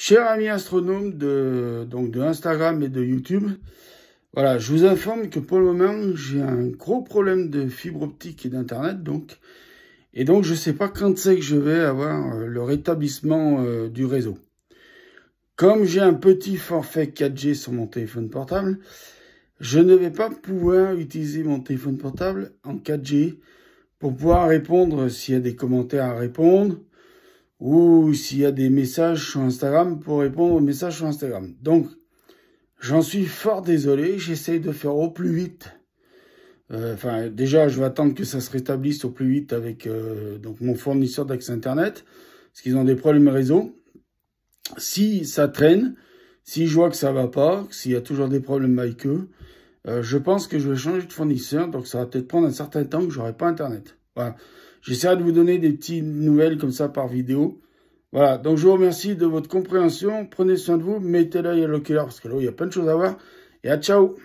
Chers amis astronomes de, donc de Instagram et de YouTube, voilà, je vous informe que pour le moment, j'ai un gros problème de fibre optique et d'internet, donc, et donc je ne sais pas quand c'est que je vais avoir euh, le rétablissement euh, du réseau. Comme j'ai un petit forfait 4G sur mon téléphone portable, je ne vais pas pouvoir utiliser mon téléphone portable en 4G pour pouvoir répondre s'il y a des commentaires à répondre, ou s'il y a des messages sur Instagram pour répondre aux messages sur Instagram. Donc, j'en suis fort désolé, j'essaye de faire au plus vite. Euh, enfin, déjà, je vais attendre que ça se rétablisse au plus vite avec euh, donc mon fournisseur d'accès Internet, parce qu'ils ont des problèmes réseau. Si ça traîne, si je vois que ça va pas, s'il y a toujours des problèmes avec eux, euh, je pense que je vais changer de fournisseur, donc ça va peut-être prendre un certain temps que j'aurai pas Internet. Voilà. j'essaie de vous donner des petites nouvelles comme ça par vidéo. Voilà, donc je vous remercie de votre compréhension. Prenez soin de vous, mettez l'œil à l'oculaire parce que là, il y a plein de choses à voir. Et à ciao